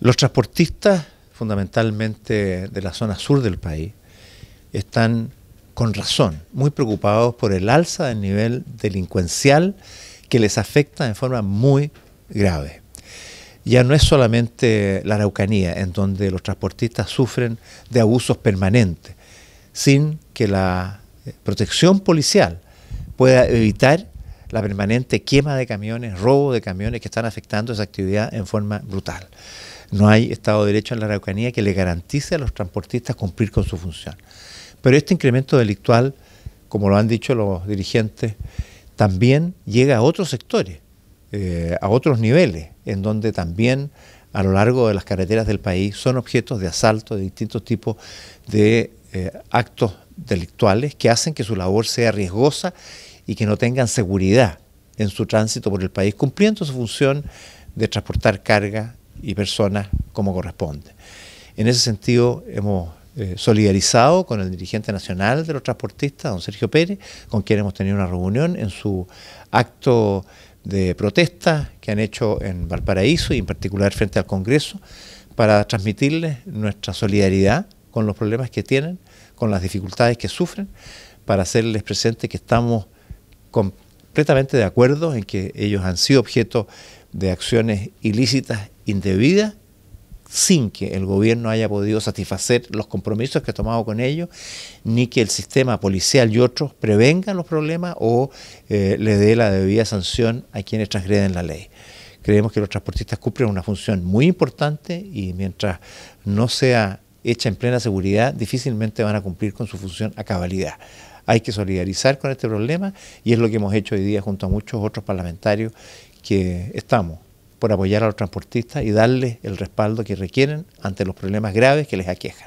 Los transportistas, fundamentalmente de la zona sur del país, están con razón muy preocupados por el alza del nivel delincuencial que les afecta en forma muy grave. Ya no es solamente la Araucanía, en donde los transportistas sufren de abusos permanentes, sin que la eh, protección policial pueda evitar la permanente quema de camiones, robo de camiones que están afectando esa actividad en forma brutal. No hay Estado de Derecho en la Araucanía que le garantice a los transportistas cumplir con su función. Pero este incremento delictual, como lo han dicho los dirigentes, también llega a otros sectores, eh, a otros niveles, en donde también a lo largo de las carreteras del país son objetos de asalto, de distintos tipos de eh, actos delictuales que hacen que su labor sea riesgosa y que no tengan seguridad en su tránsito por el país, cumpliendo su función de transportar carga y personas como corresponde. En ese sentido, hemos eh, solidarizado con el dirigente nacional de los transportistas, don Sergio Pérez, con quien hemos tenido una reunión en su acto de protesta que han hecho en Valparaíso y en particular frente al Congreso, para transmitirles nuestra solidaridad con los problemas que tienen, con las dificultades que sufren, para hacerles presente que estamos completamente de acuerdo en que ellos han sido objeto de acciones ilícitas indebida sin que el gobierno haya podido satisfacer los compromisos que ha tomado con ellos, ni que el sistema policial y otros prevengan los problemas o eh, le dé la debida sanción a quienes transgreden la ley. Creemos que los transportistas cumplen una función muy importante y mientras no sea hecha en plena seguridad, difícilmente van a cumplir con su función a cabalidad. Hay que solidarizar con este problema y es lo que hemos hecho hoy día junto a muchos otros parlamentarios que estamos por apoyar a los transportistas y darles el respaldo que requieren ante los problemas graves que les aquejan.